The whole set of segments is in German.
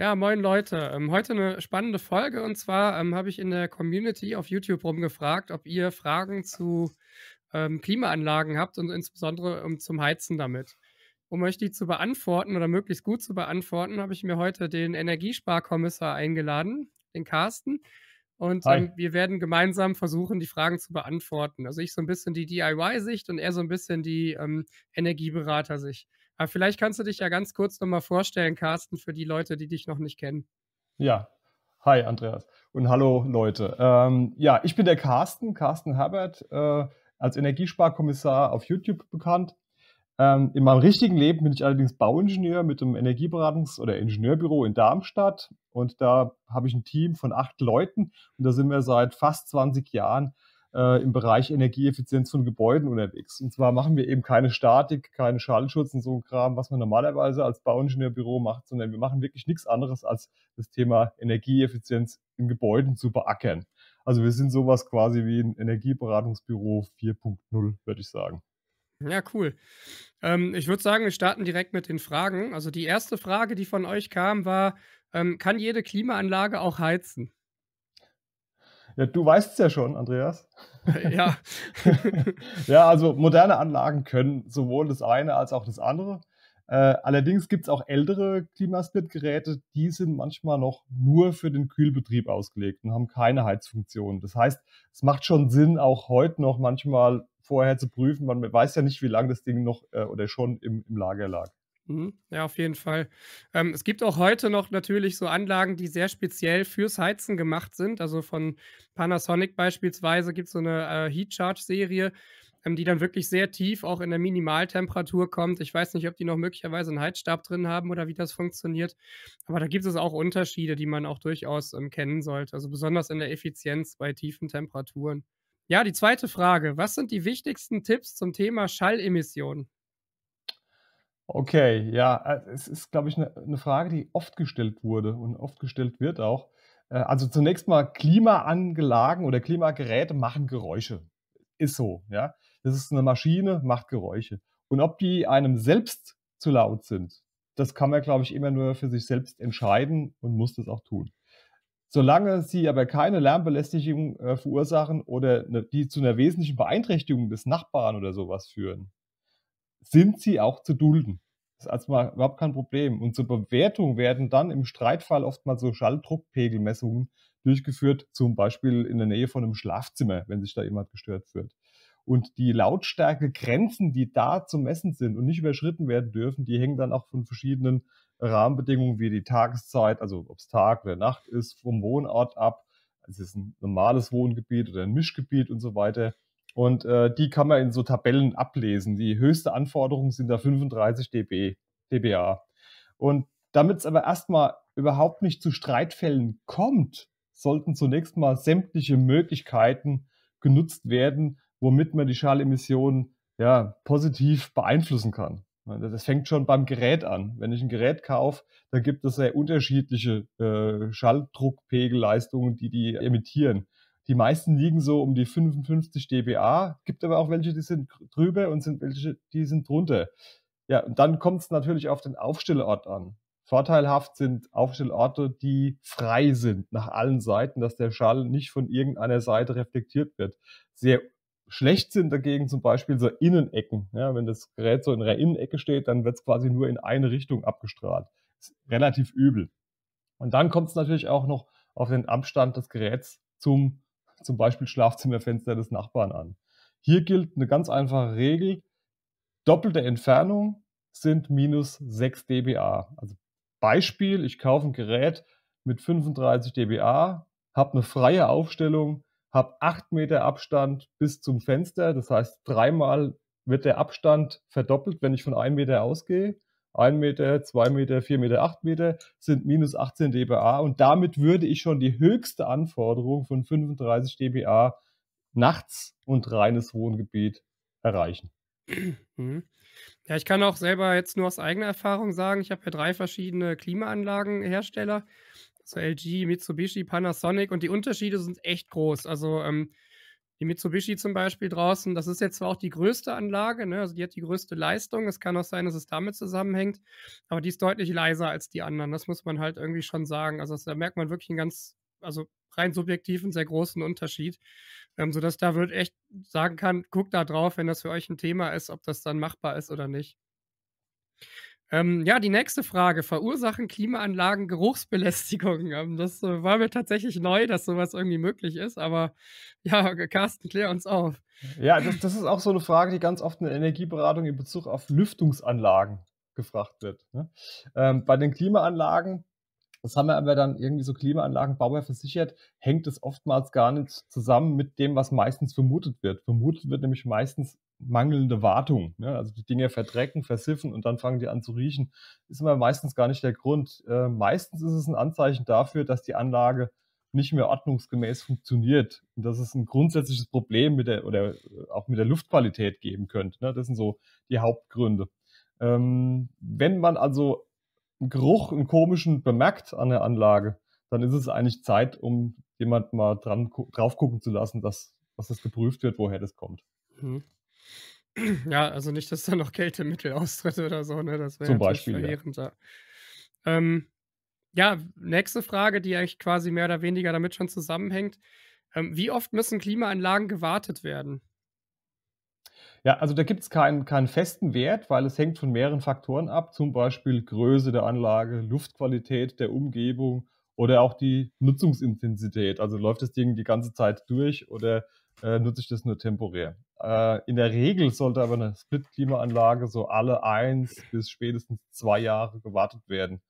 Ja, moin Leute. Ähm, heute eine spannende Folge und zwar ähm, habe ich in der Community auf YouTube rumgefragt, ob ihr Fragen zu ähm, Klimaanlagen habt und insbesondere um, ähm, zum Heizen damit. Um euch die zu beantworten oder möglichst gut zu beantworten, habe ich mir heute den Energiesparkommissar eingeladen, den Carsten. Und ähm, wir werden gemeinsam versuchen, die Fragen zu beantworten. Also ich so ein bisschen die DIY-Sicht und er so ein bisschen die Energieberater-Sicht. Aber vielleicht kannst du dich ja ganz kurz nochmal vorstellen, Carsten, für die Leute, die dich noch nicht kennen. Ja, hi Andreas und hallo Leute. Ähm, ja, ich bin der Carsten, Carsten Herbert, äh, als Energiesparkommissar auf YouTube bekannt. Ähm, in meinem richtigen Leben bin ich allerdings Bauingenieur mit einem Energieberatungs- oder Ingenieurbüro in Darmstadt und da habe ich ein Team von acht Leuten und da sind wir seit fast 20 Jahren äh, im Bereich Energieeffizienz von Gebäuden unterwegs. Und zwar machen wir eben keine Statik, keinen Schallschutz und so ein Kram, was man normalerweise als Bauingenieurbüro macht, sondern wir machen wirklich nichts anderes, als das Thema Energieeffizienz in Gebäuden zu beackern. Also wir sind sowas quasi wie ein Energieberatungsbüro 4.0, würde ich sagen. Ja, cool. Ähm, ich würde sagen, wir starten direkt mit den Fragen. Also die erste Frage, die von euch kam, war, ähm, kann jede Klimaanlage auch heizen? Ja, du weißt es ja schon, Andreas. Ja. ja, also moderne Anlagen können sowohl das eine als auch das andere. Äh, allerdings gibt es auch ältere Klimasplit-Geräte, die sind manchmal noch nur für den Kühlbetrieb ausgelegt und haben keine Heizfunktion. Das heißt, es macht schon Sinn, auch heute noch manchmal vorher zu prüfen. Man weiß ja nicht, wie lange das Ding noch äh, oder schon im, im Lager lag. Mhm. Ja, auf jeden Fall. Ähm, es gibt auch heute noch natürlich so Anlagen, die sehr speziell fürs Heizen gemacht sind. Also von Panasonic beispielsweise gibt es so eine äh, Heat Charge Serie, ähm, die dann wirklich sehr tief auch in der Minimaltemperatur kommt. Ich weiß nicht, ob die noch möglicherweise einen Heizstab drin haben oder wie das funktioniert. Aber da gibt es auch Unterschiede, die man auch durchaus ähm, kennen sollte. Also besonders in der Effizienz bei tiefen Temperaturen. Ja, die zweite Frage. Was sind die wichtigsten Tipps zum Thema Schallemissionen? Okay, ja, äh, es ist, glaube ich, ne, eine Frage, die oft gestellt wurde und oft gestellt wird auch. Äh, also zunächst mal Klimaangelagen oder Klimageräte machen Geräusche. Ist so, ja. Das ist eine Maschine, macht Geräusche. Und ob die einem selbst zu laut sind, das kann man, glaube ich, immer nur für sich selbst entscheiden und muss das auch tun. Solange sie aber keine Lärmbelästigung äh, verursachen oder ne, die zu einer wesentlichen Beeinträchtigung des Nachbarn oder sowas führen, sind sie auch zu dulden. Das ist erstmal überhaupt kein Problem. Und zur Bewertung werden dann im Streitfall oftmals so Schalldruckpegelmessungen durchgeführt, zum Beispiel in der Nähe von einem Schlafzimmer, wenn sich da jemand gestört fühlt. Und die Lautstärkegrenzen, die da zu messen sind und nicht überschritten werden dürfen, die hängen dann auch von verschiedenen Rahmenbedingungen wie die Tageszeit, also ob es Tag oder Nacht ist, vom Wohnort ab. Also es ist ein normales Wohngebiet oder ein Mischgebiet und so weiter. Und äh, die kann man in so Tabellen ablesen. Die höchste Anforderung sind da 35 dB, dBA. Und damit es aber erstmal überhaupt nicht zu Streitfällen kommt, sollten zunächst mal sämtliche Möglichkeiten genutzt werden, womit man die Schallemissionen ja, positiv beeinflussen kann. Also das fängt schon beim Gerät an. Wenn ich ein Gerät kaufe, dann gibt es sehr unterschiedliche äh, Schalldruckpegelleistungen, die die emittieren. Die meisten liegen so um die 55 dBA, gibt aber auch welche, die sind drüber und sind welche, die sind drunter. Ja, und dann kommt es natürlich auf den Aufstellort an. Vorteilhaft sind Aufstellorte, die frei sind nach allen Seiten, dass der Schall nicht von irgendeiner Seite reflektiert wird. Sehr schlecht sind dagegen zum Beispiel so Innenecken. Ja, wenn das Gerät so in einer Innenecke steht, dann wird es quasi nur in eine Richtung abgestrahlt. Ist relativ übel. Und dann kommt es natürlich auch noch auf den Abstand des Geräts zum zum Beispiel Schlafzimmerfenster des Nachbarn an. Hier gilt eine ganz einfache Regel. Doppelte Entfernung sind minus 6 dBA. Also Beispiel, ich kaufe ein Gerät mit 35 dBA, habe eine freie Aufstellung, habe 8 Meter Abstand bis zum Fenster. Das heißt, dreimal wird der Abstand verdoppelt, wenn ich von 1 Meter ausgehe. 1 Meter, 2 Meter, 4 Meter, 8 Meter sind minus 18 dBA und damit würde ich schon die höchste Anforderung von 35 dBA nachts und reines Wohngebiet erreichen. Mhm. Ja, ich kann auch selber jetzt nur aus eigener Erfahrung sagen, ich habe ja drei verschiedene Klimaanlagenhersteller, also LG, Mitsubishi, Panasonic und die Unterschiede sind echt groß. Also ähm, die Mitsubishi zum Beispiel draußen, das ist jetzt zwar auch die größte Anlage, ne? also die hat die größte Leistung. Es kann auch sein, dass es damit zusammenhängt, aber die ist deutlich leiser als die anderen. Das muss man halt irgendwie schon sagen. Also das, da merkt man wirklich einen ganz, also rein subjektiv einen sehr großen Unterschied, ähm, sodass da wird echt sagen kann, guckt da drauf, wenn das für euch ein Thema ist, ob das dann machbar ist oder nicht. Ähm, ja, die nächste Frage. Verursachen Klimaanlagen Geruchsbelästigung? Ähm, das äh, war mir tatsächlich neu, dass sowas irgendwie möglich ist, aber ja, Carsten, klär uns auf. Ja, das, das ist auch so eine Frage, die ganz oft in der Energieberatung in Bezug auf Lüftungsanlagen gefragt wird. Ne? Ähm, bei den Klimaanlagen, das haben wir aber dann irgendwie so Klimaanlagenbauer versichert, hängt es oftmals gar nicht zusammen mit dem, was meistens vermutet wird. Vermutet wird nämlich meistens mangelnde Wartung. Ne? Also die Dinge verdrecken, versiffen und dann fangen die an zu riechen. Ist immer meistens gar nicht der Grund. Äh, meistens ist es ein Anzeichen dafür, dass die Anlage nicht mehr ordnungsgemäß funktioniert und dass es ein grundsätzliches Problem mit der oder äh, auch mit der Luftqualität geben könnte. Ne? Das sind so die Hauptgründe. Ähm, wenn man also einen Geruch, einen komischen bemerkt an der Anlage, dann ist es eigentlich Zeit, um jemand mal dran drauf gucken zu lassen, dass, dass das geprüft wird, woher das kommt. Mhm. Ja, also nicht, dass da noch Geld im Mittel austritt oder so, ne? Das wäre Beispiel, verheerend. Ja. Ähm, ja, nächste Frage, die eigentlich quasi mehr oder weniger damit schon zusammenhängt. Ähm, wie oft müssen Klimaanlagen gewartet werden? Ja, also da gibt es keinen, keinen festen Wert, weil es hängt von mehreren Faktoren ab, zum Beispiel Größe der Anlage, Luftqualität der Umgebung oder auch die Nutzungsintensität. Also läuft das Ding die ganze Zeit durch oder äh, nutze ich das nur temporär? Äh, in der Regel sollte aber eine Split-Klimaanlage so alle eins bis spätestens zwei Jahre gewartet werden.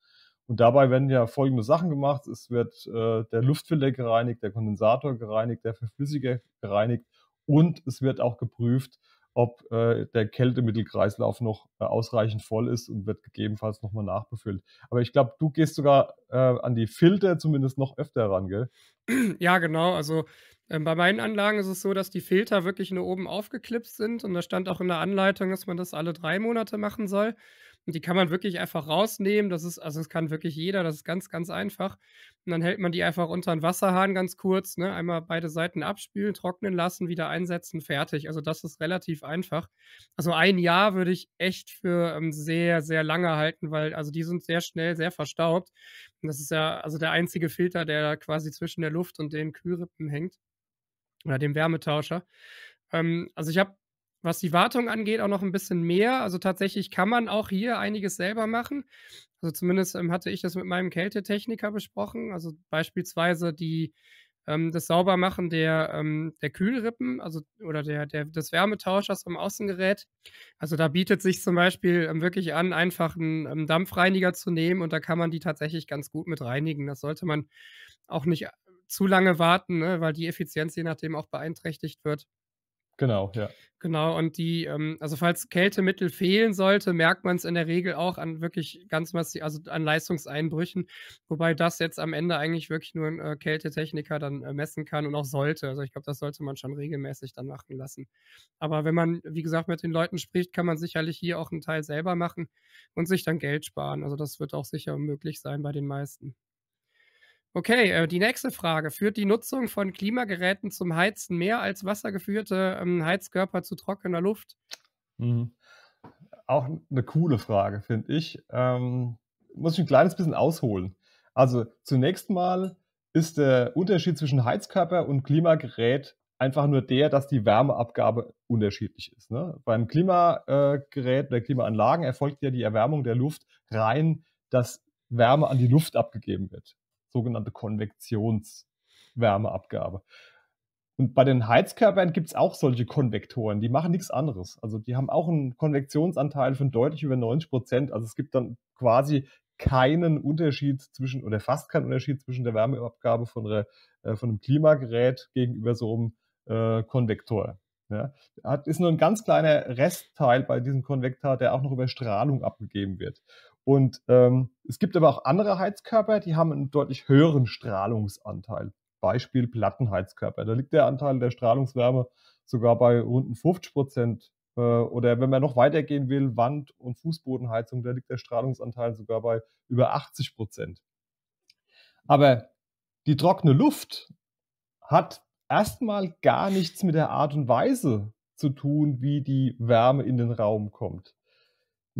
Und dabei werden ja folgende Sachen gemacht. Es wird äh, der Luftfilter gereinigt, der Kondensator gereinigt, der Verflüssiger gereinigt und es wird auch geprüft, ob äh, der Kältemittelkreislauf noch äh, ausreichend voll ist und wird gegebenenfalls nochmal nachbefüllt. Aber ich glaube, du gehst sogar äh, an die Filter zumindest noch öfter ran, gell? Ja, genau. Also ähm, bei meinen Anlagen ist es so, dass die Filter wirklich nur oben aufgeklipst sind und da stand auch in der Anleitung, dass man das alle drei Monate machen soll. Und die kann man wirklich einfach rausnehmen. Das ist, also es kann wirklich jeder, das ist ganz, ganz einfach. Und dann hält man die einfach unter den Wasserhahn ganz kurz, ne? Einmal beide Seiten abspülen, trocknen lassen, wieder einsetzen, fertig. Also das ist relativ einfach. Also ein Jahr würde ich echt für ähm, sehr, sehr lange halten, weil also die sind sehr schnell, sehr verstaubt. Und das ist ja also der einzige Filter, der quasi zwischen der Luft und den Kühlrippen hängt oder dem Wärmetauscher. Ähm, also ich habe, was die Wartung angeht, auch noch ein bisschen mehr. Also tatsächlich kann man auch hier einiges selber machen. Also zumindest ähm, hatte ich das mit meinem Kältetechniker besprochen. Also beispielsweise die ähm, das Saubermachen der, ähm, der Kühlrippen, also oder der, der, des Wärmetauschers am Außengerät. Also da bietet sich zum Beispiel ähm, wirklich an, einfach einen ähm, Dampfreiniger zu nehmen und da kann man die tatsächlich ganz gut mit reinigen. Das sollte man auch nicht zu lange warten, ne? weil die Effizienz je nachdem auch beeinträchtigt wird. Genau, ja. Genau, und die, ähm, also falls Kältemittel fehlen sollte, merkt man es in der Regel auch an wirklich ganz massiv, also an Leistungseinbrüchen, wobei das jetzt am Ende eigentlich wirklich nur ein äh, Kältetechniker dann äh, messen kann und auch sollte. Also ich glaube, das sollte man schon regelmäßig dann machen lassen. Aber wenn man, wie gesagt, mit den Leuten spricht, kann man sicherlich hier auch einen Teil selber machen und sich dann Geld sparen. Also das wird auch sicher möglich sein bei den meisten. Okay, äh, die nächste Frage. Führt die Nutzung von Klimageräten zum Heizen mehr als wassergeführte ähm, Heizkörper zu trockener Luft? Mhm. Auch eine coole Frage, finde ich. Ähm, muss ich ein kleines bisschen ausholen. Also zunächst mal ist der Unterschied zwischen Heizkörper und Klimagerät einfach nur der, dass die Wärmeabgabe unterschiedlich ist. Ne? Beim Klimagerät oder Klimaanlagen erfolgt ja die Erwärmung der Luft rein, dass Wärme an die Luft abgegeben wird sogenannte Konvektionswärmeabgabe. Und bei den Heizkörpern gibt es auch solche Konvektoren, die machen nichts anderes. Also die haben auch einen Konvektionsanteil von deutlich über 90 Prozent. Also es gibt dann quasi keinen Unterschied zwischen oder fast keinen Unterschied zwischen der Wärmeabgabe von, der, äh, von einem Klimagerät gegenüber so einem äh, Konvektor. Ja, hat, ist nur ein ganz kleiner Restteil bei diesem Konvektor, der auch noch über Strahlung abgegeben wird. Und ähm, es gibt aber auch andere Heizkörper, die haben einen deutlich höheren Strahlungsanteil. Beispiel Plattenheizkörper. Da liegt der Anteil der Strahlungswärme sogar bei rund 50 Prozent. Äh, oder wenn man noch weitergehen will, Wand- und Fußbodenheizung, da liegt der Strahlungsanteil sogar bei über 80 Prozent. Aber die trockene Luft hat erstmal gar nichts mit der Art und Weise zu tun, wie die Wärme in den Raum kommt.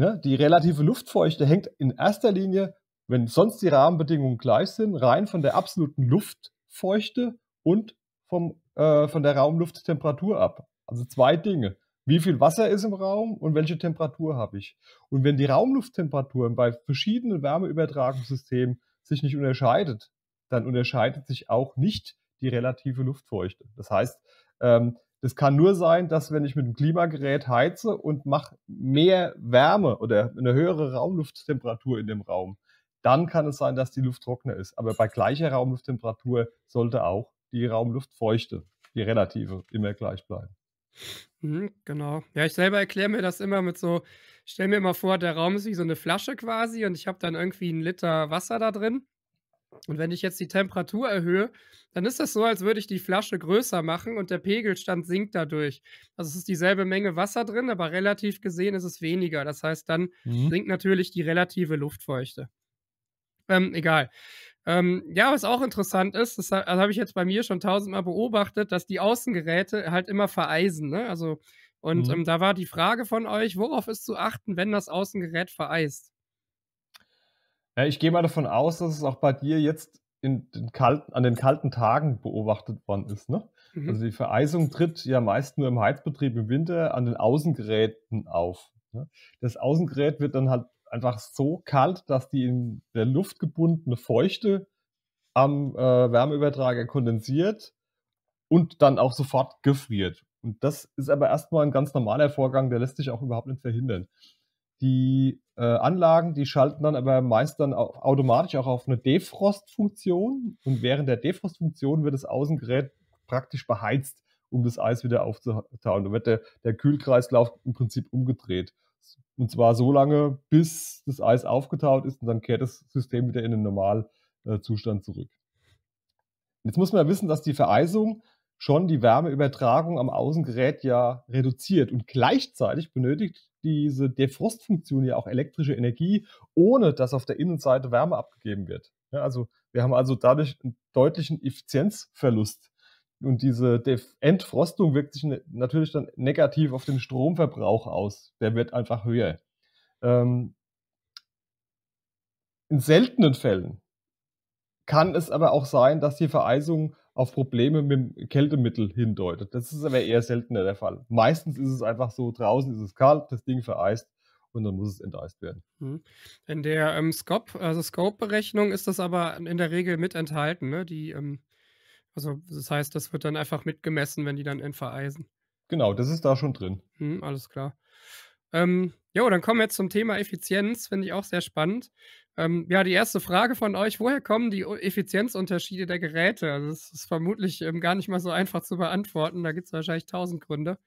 Ne? Die relative Luftfeuchte hängt in erster Linie, wenn sonst die Rahmenbedingungen gleich sind, rein von der absoluten Luftfeuchte und vom, äh, von der Raumlufttemperatur ab. Also zwei Dinge. Wie viel Wasser ist im Raum und welche Temperatur habe ich? Und wenn die Raumlufttemperatur bei verschiedenen Wärmeübertragungssystemen sich nicht unterscheidet, dann unterscheidet sich auch nicht die relative Luftfeuchte. Das heißt, ähm, das kann nur sein, dass wenn ich mit dem Klimagerät heize und mache mehr Wärme oder eine höhere Raumlufttemperatur in dem Raum, dann kann es sein, dass die Luft trockener ist. Aber bei gleicher Raumlufttemperatur sollte auch die Raumluftfeuchte, die relative, immer gleich bleiben. Mhm, genau. Ja, ich selber erkläre mir das immer mit so, stell mir immer vor, der Raum ist wie so eine Flasche quasi und ich habe dann irgendwie einen Liter Wasser da drin und wenn ich jetzt die Temperatur erhöhe, dann ist das so, als würde ich die Flasche größer machen und der Pegelstand sinkt dadurch. Also es ist dieselbe Menge Wasser drin, aber relativ gesehen ist es weniger. Das heißt, dann mhm. sinkt natürlich die relative Luftfeuchte. Ähm, egal. Ähm, ja, was auch interessant ist, das, das also habe ich jetzt bei mir schon tausendmal beobachtet, dass die Außengeräte halt immer vereisen. Ne? Also, und mhm. ähm, da war die Frage von euch, worauf ist zu achten, wenn das Außengerät vereist? Ja, ich gehe mal davon aus, dass es auch bei dir jetzt den kalten, an den kalten Tagen beobachtet worden ist. Ne? Mhm. Also die Vereisung tritt ja meist nur im Heizbetrieb im Winter an den Außengeräten auf. Ne? Das Außengerät wird dann halt einfach so kalt, dass die in der Luft gebundene Feuchte am äh, Wärmeübertrager kondensiert und dann auch sofort gefriert. Und das ist aber erstmal ein ganz normaler Vorgang, der lässt sich auch überhaupt nicht verhindern die äh, Anlagen, die schalten dann aber meist dann auch automatisch auch auf eine Defrost-Funktion. Und während der Defrost-Funktion wird das Außengerät praktisch beheizt, um das Eis wieder aufzutauen. Da wird der, der Kühlkreislauf im Prinzip umgedreht. Und zwar so lange, bis das Eis aufgetaut ist und dann kehrt das System wieder in den Normalzustand äh, zurück. Jetzt muss man ja wissen, dass die Vereisung schon die Wärmeübertragung am Außengerät ja reduziert und gleichzeitig benötigt diese Defrostfunktion ja auch elektrische Energie, ohne dass auf der Innenseite Wärme abgegeben wird. Ja, also wir haben also dadurch einen deutlichen Effizienzverlust. Und diese Entfrostung wirkt sich ne, natürlich dann negativ auf den Stromverbrauch aus. Der wird einfach höher. Ähm, in seltenen Fällen kann es aber auch sein, dass die Vereisung auf Probleme mit dem Kältemittel hindeutet. Das ist aber eher seltener der Fall. Meistens ist es einfach so, draußen ist es kalt, das Ding vereist und dann muss es enteist werden. Mhm. In der ähm, Scope, also Scope-Berechnung ist das aber in der Regel mit enthalten, ne? Die, ähm, also das heißt, das wird dann einfach mitgemessen, wenn die dann entvereisen. Genau, das ist da schon drin. Mhm, alles klar. Ähm, jo, dann kommen wir jetzt zum Thema Effizienz, finde ich auch sehr spannend. Ähm, ja, die erste Frage von euch: Woher kommen die Effizienzunterschiede der Geräte? Also das ist vermutlich ähm, gar nicht mal so einfach zu beantworten. Da gibt es wahrscheinlich tausend Gründe.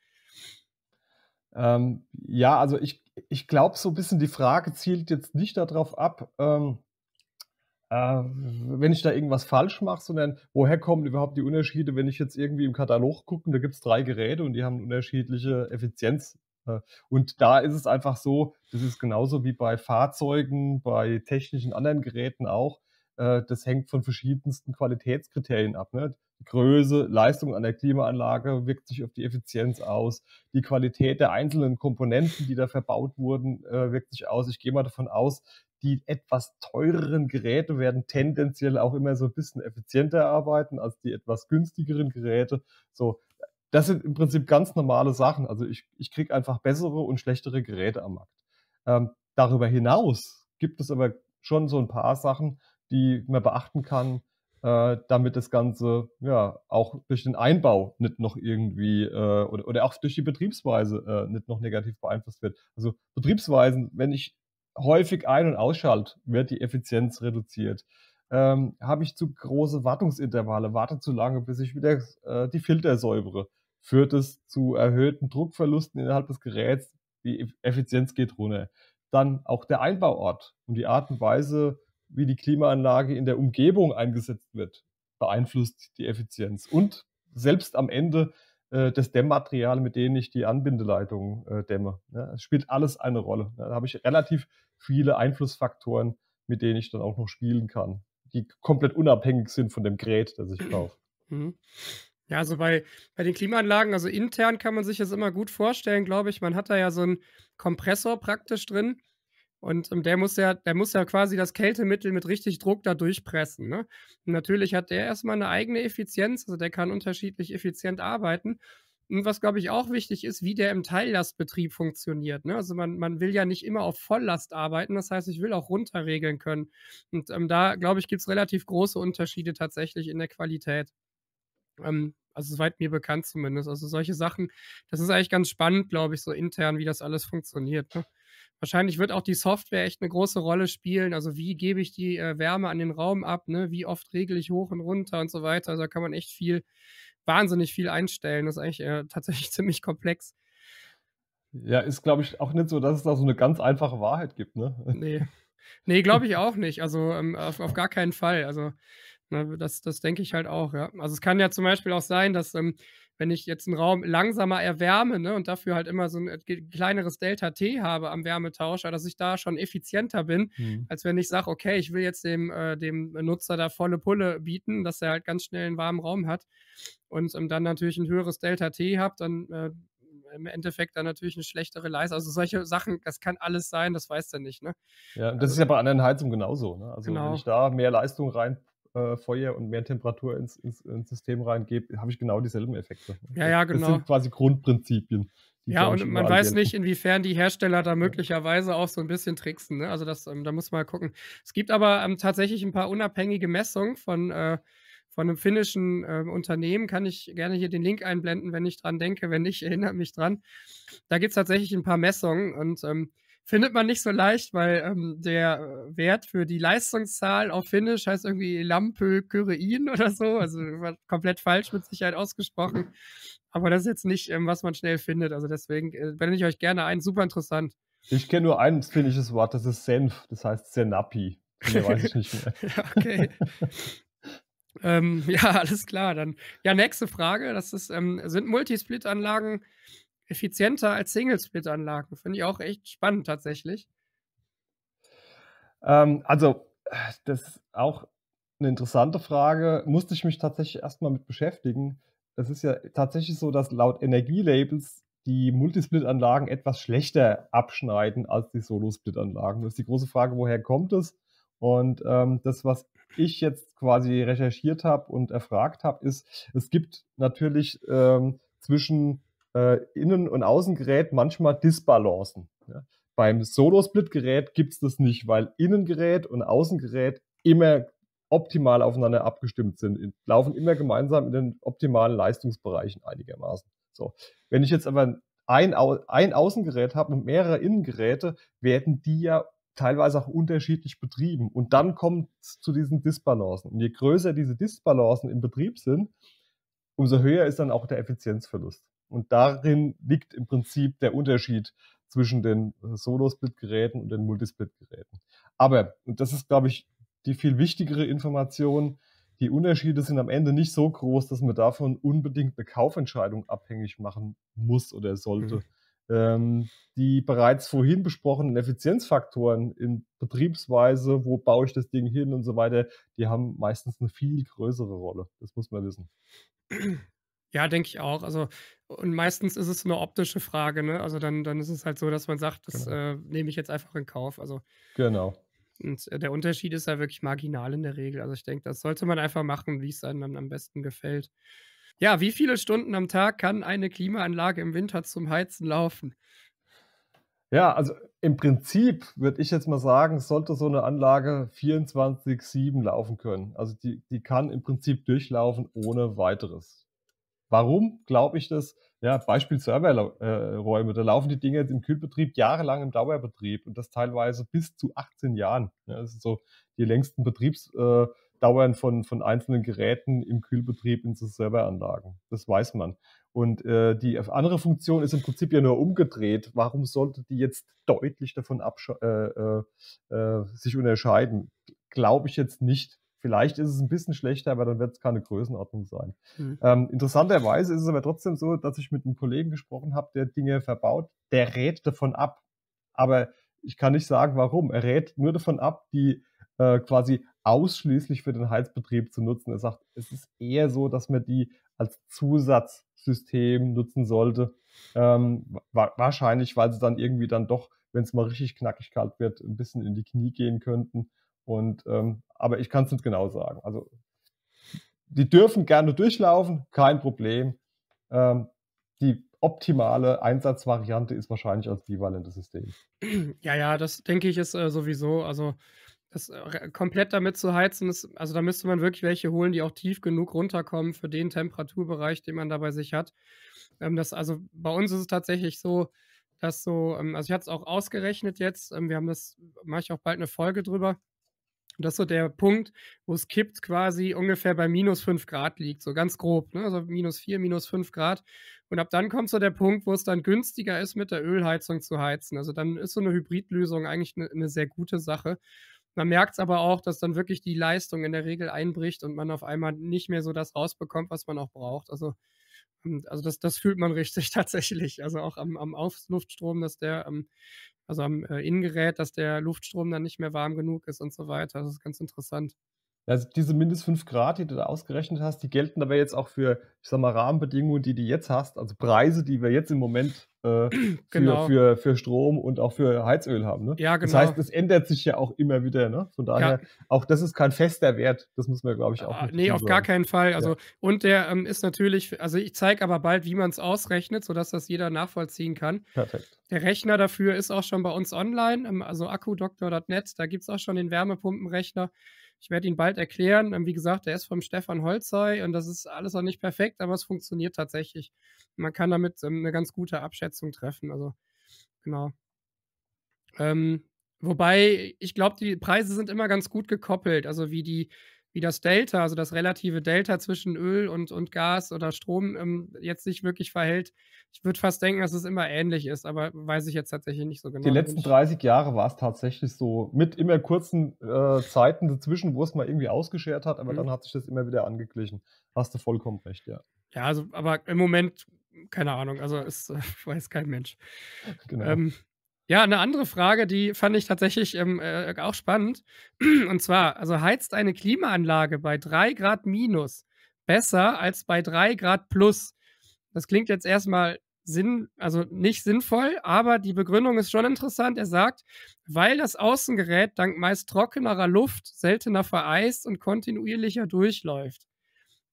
Ähm, ja, also ich, ich glaube, so ein bisschen die Frage zielt jetzt nicht darauf ab, ähm, äh, wenn ich da irgendwas falsch mache, sondern woher kommen überhaupt die Unterschiede, wenn ich jetzt irgendwie im Katalog gucke, da gibt es drei Geräte und die haben unterschiedliche Effizienz äh, und da ist es einfach so, das ist genauso wie bei Fahrzeugen, bei technischen anderen Geräten auch. Äh, das hängt von verschiedensten Qualitätskriterien ab. Ne? Größe, Leistung an der Klimaanlage wirkt sich auf die Effizienz aus. Die Qualität der einzelnen Komponenten, die da verbaut wurden, äh, wirkt sich aus. Ich gehe mal davon aus, die etwas teureren Geräte werden tendenziell auch immer so ein bisschen effizienter arbeiten als die etwas günstigeren Geräte. So, das sind im Prinzip ganz normale Sachen. Also ich, ich kriege einfach bessere und schlechtere Geräte am Markt. Ähm, darüber hinaus gibt es aber schon so ein paar Sachen, die man beachten kann, äh, damit das Ganze ja auch durch den Einbau nicht noch irgendwie äh, oder, oder auch durch die Betriebsweise äh, nicht noch negativ beeinflusst wird. Also Betriebsweisen, wenn ich häufig ein- und ausschalte, wird die Effizienz reduziert. Ähm, Habe ich zu große Wartungsintervalle, warte zu lange, bis ich wieder äh, die Filter säubere führt es zu erhöhten Druckverlusten innerhalb des Geräts, die Effizienz geht runter. Dann auch der Einbauort und die Art und Weise, wie die Klimaanlage in der Umgebung eingesetzt wird, beeinflusst die Effizienz. Und selbst am Ende äh, das Dämmmaterial, mit dem ich die Anbindeleitung äh, dämme. Ja, ne? es spielt alles eine Rolle. da habe ich relativ viele Einflussfaktoren, mit denen ich dann auch noch spielen kann, die komplett unabhängig sind von dem Gerät, das ich kaufe. Mhm. Ja, also bei, bei den Klimaanlagen, also intern kann man sich das immer gut vorstellen, glaube ich. Man hat da ja so einen Kompressor praktisch drin. Und ähm, der muss ja, der muss ja quasi das Kältemittel mit richtig Druck da durchpressen. Ne? Und natürlich hat der erstmal eine eigene Effizienz, also der kann unterschiedlich effizient arbeiten. Und was, glaube ich, auch wichtig ist, wie der im Teillastbetrieb funktioniert. Ne? Also man, man will ja nicht immer auf Volllast arbeiten, das heißt, ich will auch runterregeln können. Und ähm, da, glaube ich, gibt es relativ große Unterschiede tatsächlich in der Qualität. Ähm, also soweit mir bekannt zumindest. Also solche Sachen, das ist eigentlich ganz spannend, glaube ich, so intern, wie das alles funktioniert. Ne? Wahrscheinlich wird auch die Software echt eine große Rolle spielen. Also wie gebe ich die äh, Wärme an den Raum ab, ne? wie oft regle ich hoch und runter und so weiter. Also da kann man echt viel, wahnsinnig viel einstellen. Das ist eigentlich äh, tatsächlich ziemlich komplex. Ja, ist, glaube ich, auch nicht so, dass es da so eine ganz einfache Wahrheit gibt, ne? Nee. Nee, glaube ich auch nicht. Also ähm, auf, auf, gar keinen Fall. Also Ne, das, das denke ich halt auch, ja. Also es kann ja zum Beispiel auch sein, dass ähm, wenn ich jetzt einen Raum langsamer erwärme ne, und dafür halt immer so ein äh, kleineres Delta T habe am Wärmetauscher, dass ich da schon effizienter bin, mhm. als wenn ich sage, okay, ich will jetzt dem, äh, dem Nutzer da volle Pulle bieten, dass er halt ganz schnell einen warmen Raum hat und ähm, dann natürlich ein höheres Delta T habt, dann äh, im Endeffekt dann natürlich eine schlechtere Leistung. Also solche Sachen, das kann alles sein, das weiß er nicht. Ne? Ja, das also, ist ja bei anderen Heizungen genauso. Ne? Also genau. wenn ich da mehr Leistung rein äh, Feuer und mehr Temperatur ins, ins, ins System reingebe, habe ich genau dieselben Effekte. Ja, ja, genau. Das sind quasi Grundprinzipien. Ja, und man weiß gelten. nicht, inwiefern die Hersteller da möglicherweise auch so ein bisschen tricksen. Ne? Also das, ähm, da muss man mal gucken. Es gibt aber ähm, tatsächlich ein paar unabhängige Messungen von, äh, von einem finnischen äh, Unternehmen. Kann ich gerne hier den Link einblenden, wenn ich dran denke. Wenn nicht, erinnert mich dran. Da gibt es tatsächlich ein paar Messungen und ähm, findet man nicht so leicht, weil ähm, der äh, Wert für die Leistungszahl auf Finnisch heißt irgendwie Lampe Kyrein oder so. Also komplett falsch mit Sicherheit ausgesprochen. Aber das ist jetzt nicht, ähm, was man schnell findet. Also deswegen äh, blende ich euch gerne ein. Super interessant. Ich kenne nur ein finnisches Wort, das ist Senf. Das heißt Senapi. ja, okay. ähm, ja, alles klar. Dann ja, nächste Frage. Das ist, ähm, sind Multisplit-Anlagen effizienter als Single-Split-Anlagen. Finde ich auch echt spannend tatsächlich. Ähm, also, das ist auch eine interessante Frage. Musste ich mich tatsächlich erstmal mit beschäftigen. Es ist ja tatsächlich so, dass laut Energielabels die Multisplit-Anlagen etwas schlechter abschneiden als die Solo-Split-Anlagen. Das ist die große Frage, woher kommt es? Und ähm, das, was ich jetzt quasi recherchiert habe und erfragt habe, ist, es gibt natürlich ähm, zwischen äh, Innen- und Außengerät manchmal Disbalancen. Ja. Beim Solo-Split-Gerät gibt es das nicht, weil Innengerät und Außengerät immer optimal aufeinander abgestimmt sind, laufen immer gemeinsam in den optimalen Leistungsbereichen einigermaßen. So. Wenn ich jetzt aber ein, Au ein Außengerät habe und mehrere Innengeräte, werden die ja teilweise auch unterschiedlich betrieben. Und dann kommt es zu diesen Disbalancen. Und je größer diese Disbalancen im Betrieb sind, umso höher ist dann auch der Effizienzverlust. Und darin liegt im Prinzip der Unterschied zwischen den äh, Solo-Split-Geräten und den Multisplit-Geräten. Aber, und das ist, glaube ich, die viel wichtigere Information, die Unterschiede sind am Ende nicht so groß, dass man davon unbedingt eine Kaufentscheidung abhängig machen muss oder sollte. Mhm. Ähm, die bereits vorhin besprochenen Effizienzfaktoren in Betriebsweise, wo baue ich das Ding hin und so weiter, die haben meistens eine viel größere Rolle. Das muss man wissen. Ja, denke ich auch. Also und meistens ist es eine optische Frage, ne? Also dann, dann ist es halt so, dass man sagt, das genau. äh, nehme ich jetzt einfach in Kauf. Also genau. Und äh, der Unterschied ist ja halt wirklich marginal in der Regel. Also ich denke, das sollte man einfach machen, wie es einem dann am besten gefällt. Ja, wie viele Stunden am Tag kann eine Klimaanlage im Winter zum Heizen laufen? Ja, also im Prinzip würde ich jetzt mal sagen, sollte so eine Anlage 24-7 laufen können. Also die, die kann im Prinzip durchlaufen ohne weiteres. Warum glaube ich das? Ja, Beispiel Serverräume. Äh, da laufen die Dinge jetzt im Kühlbetrieb jahrelang im Dauerbetrieb und das teilweise bis zu 18 Jahren. Ja, das sind so die längsten Betriebsdauern äh, von, von einzelnen Geräten im Kühlbetrieb in so Serveranlagen. Das weiß man. Und äh, die andere Funktion ist im Prinzip ja nur umgedreht. Warum sollte die jetzt deutlich davon äh, äh, äh, sich unterscheiden? Glaube ich jetzt nicht. Vielleicht ist es ein bisschen schlechter, aber dann wird es keine Größenordnung sein. Mhm. Ähm, interessanterweise ist es aber trotzdem so, dass ich mit einem Kollegen gesprochen habe, der Dinge verbaut. Der rät davon ab. Aber ich kann nicht sagen, warum. Er rät nur davon ab, die äh, quasi ausschließlich für den Heizbetrieb zu nutzen. Er sagt, es ist eher so, dass man die als Zusatzsystem nutzen sollte. Ähm, wa wahrscheinlich, weil sie dann irgendwie dann doch, wenn es mal richtig knackig kalt wird, ein bisschen in die Knie gehen könnten. Und, ähm, aber ich kann es nicht genau sagen. Also die dürfen gerne durchlaufen, kein Problem. Ähm, die optimale Einsatzvariante ist wahrscheinlich als bivalente System. Ja, ja, das denke ich ist äh, sowieso, also das äh, komplett damit zu heizen ist, also da müsste man wirklich welche holen, die auch tief genug runterkommen für den Temperaturbereich, den man da bei sich hat. Ähm, das, also bei uns ist es tatsächlich so, dass so, ähm, also ich hatte es auch ausgerechnet jetzt, ähm, wir haben das, mache ich auch bald eine Folge drüber, und Das ist so der Punkt, wo es kippt, quasi ungefähr bei minus 5 Grad liegt, so ganz grob, ne? also minus 4, minus 5 Grad. Und ab dann kommt so der Punkt, wo es dann günstiger ist, mit der Ölheizung zu heizen. Also dann ist so eine Hybridlösung eigentlich eine, eine sehr gute Sache. Man merkt es aber auch, dass dann wirklich die Leistung in der Regel einbricht und man auf einmal nicht mehr so das rausbekommt, was man auch braucht. Also, ähm, also das, das fühlt man richtig tatsächlich. Also auch am, am Aufluftstrom, dass der ähm, also am äh, Innengerät, dass der Luftstrom dann nicht mehr warm genug ist und so weiter. Das ist ganz interessant. Also diese mindestens 5 Grad, die du da ausgerechnet hast, die gelten aber jetzt auch für, ich sag mal, Rahmenbedingungen, die du jetzt hast, also Preise, die wir jetzt im Moment äh, für, genau. für, für Strom und auch für Heizöl haben. Ne? Ja, genau. Das heißt, es ändert sich ja auch immer wieder. Ne? Von daher, ja. auch das ist kein fester Wert. Das muss man, glaube ich, auch. Ah, nee, auf sagen. gar keinen Fall. Also, ja. und der ähm, ist natürlich, also ich zeige aber bald, wie man es ausrechnet, sodass das jeder nachvollziehen kann. Perfekt. Der Rechner dafür ist auch schon bei uns online, ähm, also akkudoktor.net, da gibt es auch schon den Wärmepumpenrechner. Ich werde ihn bald erklären. Ähm, wie gesagt, der ist vom Stefan Holzei und das ist alles noch nicht perfekt, aber es funktioniert tatsächlich. Man kann damit ähm, eine ganz gute Abschätzung treffen. Also, genau. Ähm, wobei, ich glaube, die Preise sind immer ganz gut gekoppelt. Also, wie die wie das Delta, also das relative Delta zwischen Öl und, und Gas oder Strom ähm, jetzt sich wirklich verhält. Ich würde fast denken, dass es immer ähnlich ist, aber weiß ich jetzt tatsächlich nicht so genau. Die letzten 30 Jahre war es tatsächlich so, mit immer kurzen äh, Zeiten dazwischen, wo es mal irgendwie ausgeschert hat, aber mhm. dann hat sich das immer wieder angeglichen. Hast du vollkommen recht, ja. Ja, also, aber im Moment, keine Ahnung, also es äh, weiß kein Mensch. Genau. Ähm, ja, eine andere Frage, die fand ich tatsächlich ähm, äh, auch spannend. Und zwar, also heizt eine Klimaanlage bei 3 Grad minus besser als bei 3 Grad plus? Das klingt jetzt erstmal Sinn, also nicht sinnvoll, aber die Begründung ist schon interessant. Er sagt, weil das Außengerät dank meist trockenerer Luft seltener vereist und kontinuierlicher durchläuft.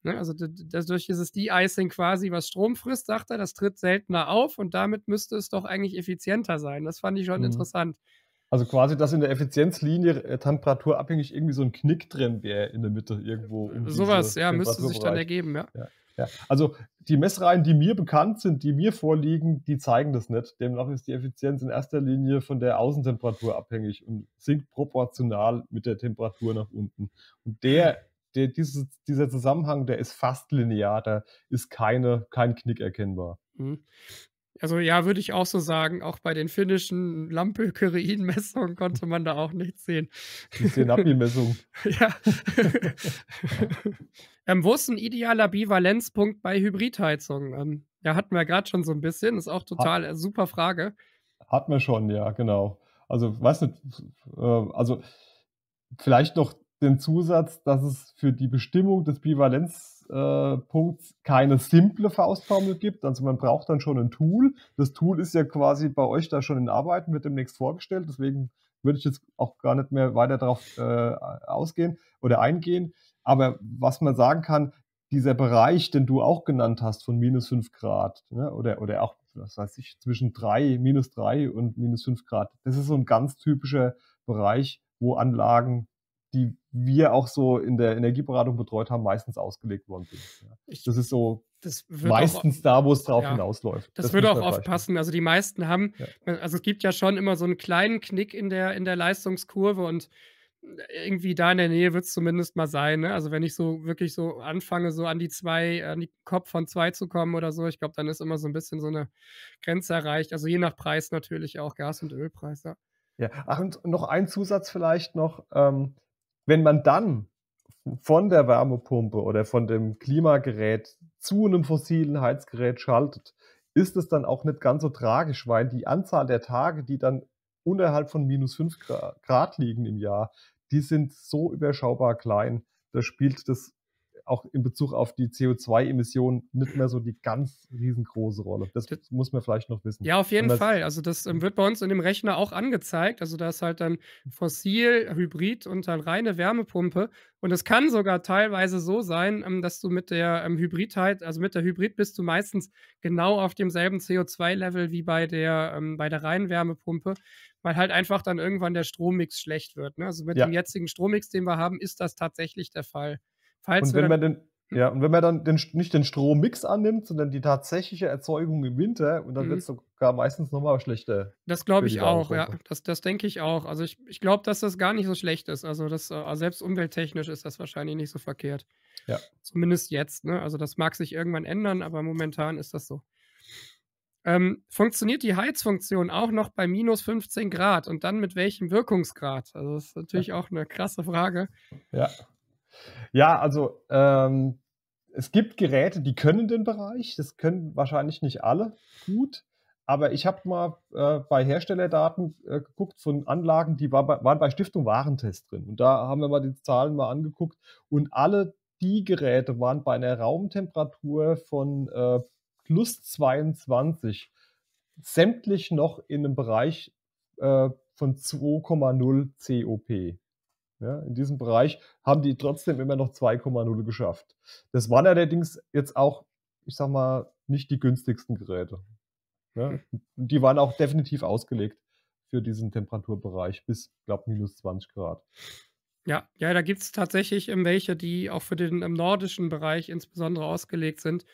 Ne? Also dadurch ist es De-Icing quasi, was Strom frisst, sagt er, das tritt seltener auf und damit müsste es doch eigentlich effizienter sein. Das fand ich schon mhm. interessant. Also quasi, dass in der Effizienzlinie äh, temperaturabhängig irgendwie so ein Knick drin wäre in der Mitte irgendwo. Äh, um Sowas, ja, müsste sich dann ergeben, ja. ja. Ja. Also die Messreihen, die mir bekannt sind, die mir vorliegen, die zeigen das nicht. Demnach ist die Effizienz in erster Linie von der Außentemperatur abhängig und sinkt proportional mit der Temperatur nach unten. Und der der, dieses, dieser Zusammenhang, der ist fast linear, da ist keine, kein Knick erkennbar. Mhm. Also ja, würde ich auch so sagen, auch bei den finnischen Lampökerin-Messungen konnte man da auch nichts sehen. Die Senapi-Messung. ja. ähm, wo ist ein idealer Bivalenzpunkt bei Hybridheizungen? Ähm, ja, hatten wir gerade schon so ein bisschen, ist auch total hat, äh, super Frage. Hatten wir schon, ja, genau. Also, weiß nicht, äh, also vielleicht noch den Zusatz, dass es für die Bestimmung des Bivalenzpunkts äh, keine simple Faustformel gibt. Also man braucht dann schon ein Tool. Das Tool ist ja quasi bei euch da schon in Arbeiten, wird demnächst vorgestellt. Deswegen würde ich jetzt auch gar nicht mehr weiter darauf äh, ausgehen oder eingehen. Aber was man sagen kann, dieser Bereich, den du auch genannt hast, von minus 5 Grad ne, oder, oder auch, was weiß ich, zwischen 3, minus 3 und minus 5 Grad, das ist so ein ganz typischer Bereich, wo Anlagen, die wir auch so in der Energieberatung betreut haben, meistens ausgelegt worden sind. das ist so meistens auch, da, wo es drauf ja, hinausläuft. Das, das wird auch oft passen. Also die meisten haben, ja. also es gibt ja schon immer so einen kleinen Knick in der, in der Leistungskurve und irgendwie da in der Nähe wird es zumindest mal sein. Ne? Also wenn ich so wirklich so anfange, so an die zwei, an den Kopf von zwei zu kommen oder so, ich glaube, dann ist immer so ein bisschen so eine Grenze erreicht. Also je nach Preis natürlich auch Gas- und Ölpreis. Ja. ja. Ach, und noch ein Zusatz vielleicht noch. Ähm, wenn man dann von der Wärmepumpe oder von dem Klimagerät zu einem fossilen Heizgerät schaltet, ist es dann auch nicht ganz so tragisch, weil die Anzahl der Tage, die dann unterhalb von minus 5 Grad liegen im Jahr, die sind so überschaubar klein. Da spielt das auch in Bezug auf die CO2-Emissionen nicht mehr so die ganz riesengroße Rolle. Das, das, muss man vielleicht noch wissen. Ja, auf jeden Fall. Also das ähm, wird bei uns in dem Rechner auch angezeigt. Also da ist halt dann fossil, Hybrid und dann reine Wärmepumpe. Und es kann sogar teilweise so sein, ähm, dass du mit der ähm, Hybridheit, also mit der Hybrid bist du meistens genau auf demselben CO2-Level wie bei der, ähm, bei der reinen Wärmepumpe weil halt einfach dann irgendwann der Strommix schlecht wird. Ne? Also mit ja. dem jetzigen Strommix, den wir haben, ist das tatsächlich der Fall. Falls und wenn man den, hm? ja, und wenn man dann den, nicht den Strommix annimmt, sondern die tatsächliche Erzeugung im Winter, und dann mhm. wird es sogar meistens nochmal schlechter. Das glaube ich auch, ja. Das, das denke ich auch. Also ich, ich glaube, dass das gar nicht so schlecht ist. Also das, äh, selbst umwelttechnisch ist das wahrscheinlich nicht so verkehrt. Ja. Zumindest jetzt, ne? Also das mag sich irgendwann ändern, aber momentan ist das so. Ähm, funktioniert die Heizfunktion auch noch bei minus 15 Grad und dann mit welchem Wirkungsgrad? Also das ist natürlich ja. auch eine krasse Frage. Ja. Ja, also ähm, es gibt Geräte, die können den Bereich. Das können wahrscheinlich nicht alle gut. Aber ich habe mal äh, bei Herstellerdaten äh, geguckt von Anlagen, die war bei, waren bei Stiftung Warentest drin. Und da haben wir mal die Zahlen mal angeguckt. Und alle die Geräte waren bei einer Raumtemperatur von äh, plus 22 sämtlich noch in einem Bereich äh, von 2,0 COP. Ja, in diesem Bereich haben die trotzdem immer noch 2,0 geschafft. Das waren allerdings jetzt auch, ich sag mal, nicht die günstigsten Geräte. Ja, ne? hm. die waren auch definitiv ausgelegt für diesen Temperaturbereich bis, glaube minus 20 Grad. Ja, ja, da gibt es tatsächlich ähm, welche, die auch für den nordischen Bereich insbesondere ausgelegt sind.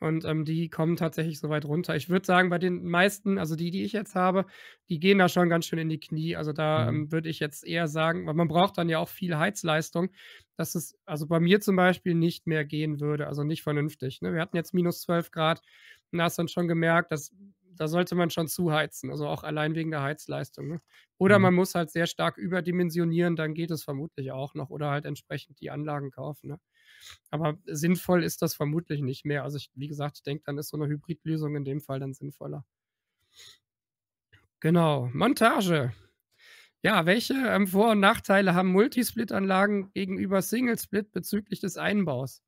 Und ähm, die kommen tatsächlich so weit runter. Ich würde sagen, bei den meisten, also die, die ich jetzt habe, die gehen da schon ganz schön in die Knie. Also da mhm. ähm, würde ich jetzt eher sagen, weil man braucht dann ja auch viel Heizleistung, dass es also bei mir zum Beispiel nicht mehr gehen würde, also nicht vernünftig. Ne? Wir hatten jetzt minus 12 Grad und da hast dann schon gemerkt, dass da sollte man schon zuheizen, also auch allein wegen der Heizleistung. Ne? Oder mhm. man muss halt sehr stark überdimensionieren, dann geht es vermutlich auch noch oder halt entsprechend die Anlagen kaufen. Ne? Aber sinnvoll ist das vermutlich nicht mehr. Also ich, wie gesagt, ich denke, dann ist so eine Hybridlösung in dem Fall dann sinnvoller. Genau, Montage. Ja, welche ähm, Vor- und Nachteile haben Multisplit-Anlagen gegenüber Single-Split bezüglich des Einbaus?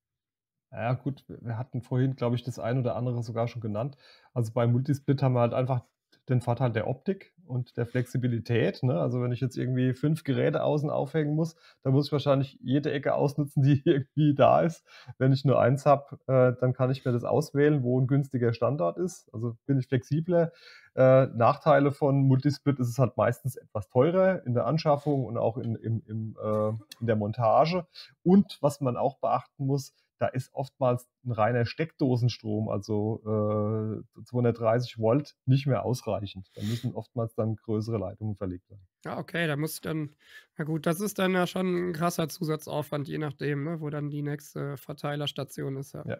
Ja, gut, wir hatten vorhin, glaube ich, das ein oder andere sogar schon genannt. Also bei Multisplit haben wir halt einfach den Vorteil der Optik und der Flexibilität. Ne? Also wenn ich jetzt irgendwie fünf Geräte außen aufhängen muss, dann muss ich wahrscheinlich jede Ecke ausnutzen, die irgendwie da ist. Wenn ich nur eins habe, äh, dann kann ich mir das auswählen, wo ein günstiger Standort ist. Also bin ich flexibler. Äh, Nachteile von Multisplit ist es halt meistens etwas teurer in der Anschaffung und auch in, im, im, äh, in der Montage. Und was man auch beachten muss, da ist oftmals ein reiner Steckdosenstrom, also äh, 230 Volt, nicht mehr ausreichend. Da müssen oftmals dann größere Leitungen verlegt werden. Ja, ah, okay, da muss ich dann, na gut, das ist dann ja schon ein krasser Zusatzaufwand, je nachdem, ne, wo dann die nächste Verteilerstation ist. Ja. ja.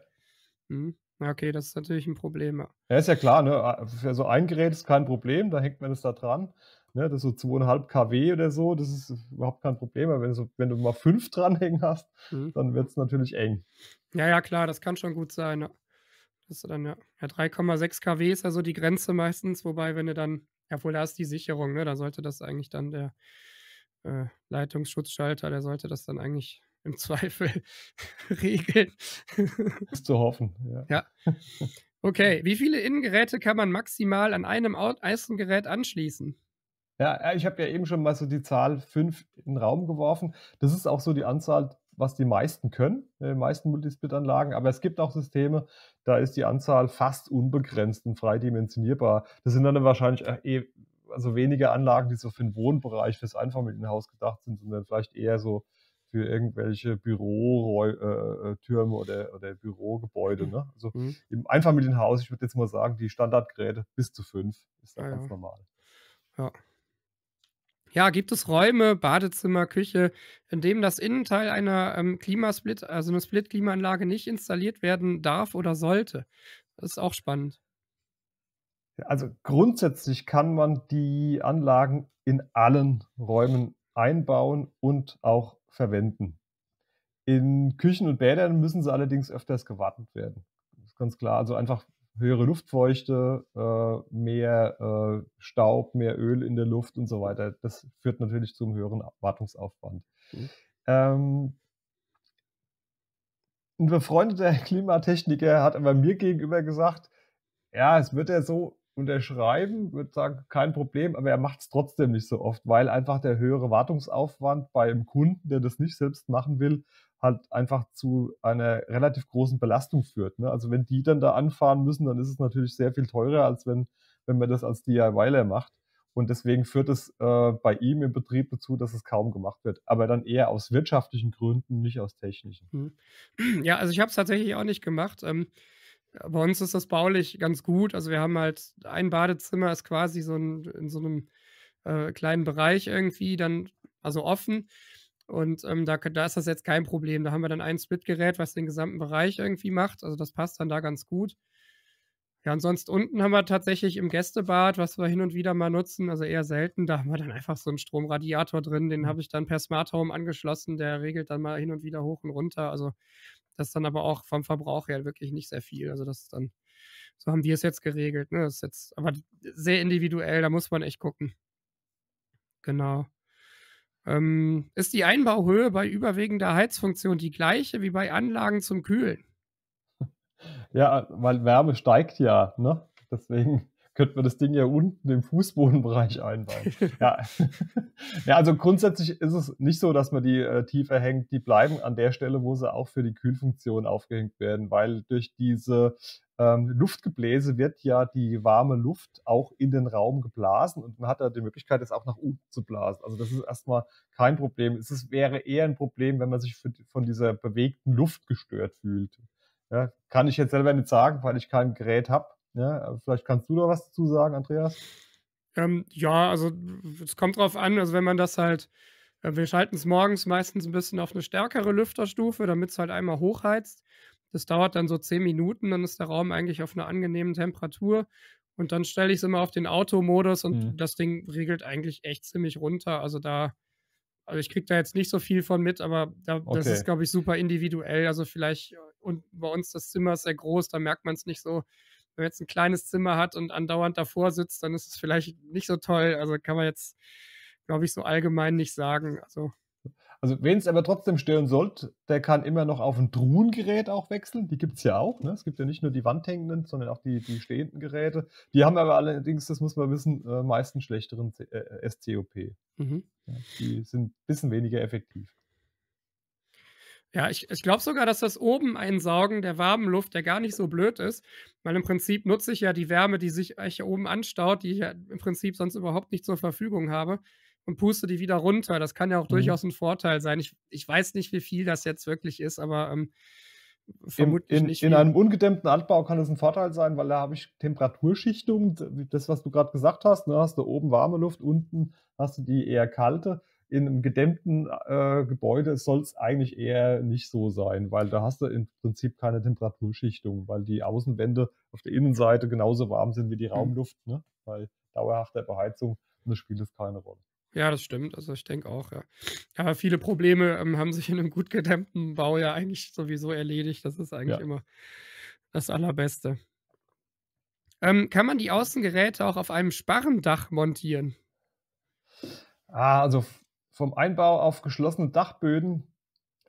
Hm. Okay, das ist natürlich ein Problem. Ja, ja ist ja klar, ne? für so ein Gerät ist kein Problem, da hängt man es da dran ne, das ist so 2,5 kW oder so, das ist überhaupt kein Problem. Aber wenn, so, wenn du mal 5 dranhängen hast, mhm. dann wird es natürlich eng. Ja, ja, klar, das kann schon gut sein. Ne? Das dann, ja, ja 3,6 kW ist ja so die Grenze meistens, wobei, wenn du dann, ja wohl, da ist die Sicherung, ne? da sollte das eigentlich dann der äh, Leitungsschutzschalter, der sollte das dann eigentlich im Zweifel regeln. Ist zu hoffen, ja. ja. Okay, wie viele Innengeräte kann man maximal an einem Außengerät anschließen? Ja, ich habe ja eben schon mal so die Zahl 5 in den Raum geworfen. Das ist auch so die Anzahl, was die meisten können, äh, die meisten Multisplit-Anlagen. Aber es gibt auch Systeme, da ist die Anzahl fast unbegrenzt und frei dimensionierbar. Das sind dann wahrscheinlich äh, eh, also weniger Anlagen, die so für den Wohnbereich, fürs Einfamilienhaus gedacht sind, sondern vielleicht eher so für irgendwelche Bürotürme äh, oder, oder Bürogebäude. Mhm. Ne? Also mhm. im Einfamilienhaus, ich würde jetzt mal sagen, die Standardgeräte bis zu fünf ist da ah ja, ganz normal. Ja. Ja, gibt es Räume, Badezimmer, Küche, in dem das Innenteil einer ähm, Klimasplit, also eine Split-Klimaanlage nicht installiert werden darf oder sollte? Das ist auch spannend. Also grundsätzlich kann man die Anlagen in allen Räumen einbauen und auch verwenden. In Küchen und Bädern müssen sie allerdings öfters gewartet werden. Das ist ganz klar. Also einfach höhere Luftfeuchte, äh, mehr äh, Staub, mehr Öl in der Luft und so weiter. Das führt natürlich zum höheren Wartungsaufwand. Mhm. Ähm, ein befreundeter Klimatechniker hat aber mir gegenüber gesagt, ja, es wird er so unterschreiben, würde sagen, kein Problem, aber er macht es trotzdem nicht so oft, weil einfach der höhere Wartungsaufwand bei einem Kunden, der das nicht selbst machen will, halt einfach zu einer relativ großen Belastung führt. Ne? Also wenn die dann da anfahren müssen, dann ist es natürlich sehr viel teurer, als wenn, wenn man das als DIYler macht. Und deswegen führt es äh, bei ihm im Betrieb dazu, dass es kaum gemacht wird. Aber dann eher aus wirtschaftlichen Gründen, nicht aus technischen. Hm. Ja, also ich habe es tatsächlich auch nicht gemacht. Ähm, bei uns ist das baulich ganz gut. Also wir haben halt ein Badezimmer, ist quasi so ein, in so einem äh, kleinen Bereich irgendwie dann, also offen. Und ähm, da, da ist das jetzt kein Problem. Da haben wir dann ein Split-Gerät, was den gesamten Bereich irgendwie macht. Also das passt dann da ganz gut. Ja, und sonst unten haben wir tatsächlich im Gästebad, was wir hin und wieder mal nutzen, also eher selten, da haben wir dann einfach so einen Stromradiator drin, den mhm. habe ich dann per Smart Home angeschlossen, der regelt dann mal hin und wieder hoch und runter. Also das ist dann aber auch vom Verbrauch her wirklich nicht sehr viel. Also das ist dann, so haben wir es jetzt geregelt. Ne? Das ist jetzt aber sehr individuell, da muss man echt gucken. Genau. Ähm, ist die Einbauhöhe bei überwiegender Heizfunktion die gleiche wie bei Anlagen zum Kühlen? Ja, weil Wärme steigt ja, ne? Deswegen könnten wir das Ding ja unten im Fußbodenbereich einbauen. ja. ja, also grundsätzlich ist es nicht so, dass man die äh, tiefer hängt. Die bleiben an der Stelle, wo sie auch für die Kühlfunktion aufgehängt werden, weil durch diese ähm, Luftgebläse wird ja die warme Luft auch in den Raum geblasen und man hat da die Möglichkeit, das auch nach unten zu blasen. Also das ist erstmal kein Problem. Es ist, wäre eher ein Problem, wenn man sich für, von dieser bewegten Luft gestört fühlt. Ja, kann ich jetzt selber nicht sagen, weil ich kein Gerät habe. Ja, vielleicht kannst du da was dazu sagen, Andreas. Ähm, ja, also es kommt drauf an, also wenn man das halt, äh, wir schalten es morgens meistens ein bisschen auf eine stärkere Lüfterstufe, damit es halt einmal hochheizt. Das dauert dann so zehn Minuten, dann ist der Raum eigentlich auf einer angenehmen Temperatur. Und dann stelle ich es immer auf den Automodus und mhm. das Ding regelt eigentlich echt ziemlich runter. Also da, also ich kriege da jetzt nicht so viel von mit, aber da, okay. das ist, glaube ich, super individuell. Also vielleicht, äh, und bei uns das Zimmer ist sehr groß, da merkt man es nicht so wenn man jetzt ein kleines Zimmer hat und andauernd davor sitzt, dann ist es vielleicht nicht so toll. Also kann man jetzt, glaube ich, so allgemein nicht sagen. Also also wen es aber trotzdem stören sollte, der kann immer noch auf ein Truhengerät auch wechseln. Die gibt es ja auch. Ne? Es gibt ja nicht nur die wandhängenden, sondern auch die, die stehenden Geräte. Die haben aber allerdings, das muss man wissen, äh, meistens schlechteren C äh, SCOP. Mhm. Ja, die sind ein bisschen weniger effektiv. Ja, ich, ich glaube sogar, dass das oben Einsaugen der warmen Luft ja gar nicht so blöd ist, weil im Prinzip nutze ich ja die Wärme, die sich äh, hier oben anstaut, die ich ja im Prinzip sonst überhaupt nicht zur Verfügung habe und puste die wieder runter. Das kann ja auch mhm. durchaus ein Vorteil sein. Ich, ich weiß nicht, wie viel das jetzt wirklich ist, aber ähm, vermutlich in, in, nicht. In einem ungedämmten Altbau kann es ein Vorteil sein, weil da habe ich Temperaturschichtung, das, was du gerade gesagt hast. Ne, hast du oben warme Luft, unten hast du die eher kalte in einem gedämmten äh, Gebäude soll es eigentlich eher nicht so sein, weil da hast du im Prinzip keine Temperaturschichtung, weil die Außenwände auf der Innenseite genauso warm sind wie die mhm. Raumluft, ne? weil dauerhafter Beheizung, ne, das spielt es keine Rolle. Ja, das stimmt. Also ich denke auch, ja. Aber viele Probleme ähm, haben sich in einem gut gedämmten Bau ja eigentlich sowieso erledigt. Das ist eigentlich ja. immer das Allerbeste. Ähm, kann man die Außengeräte auch auf einem Sparrendach montieren? Ah, also vom Einbau auf geschlossene Dachböden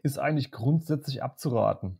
ist eigentlich grundsätzlich abzuraten.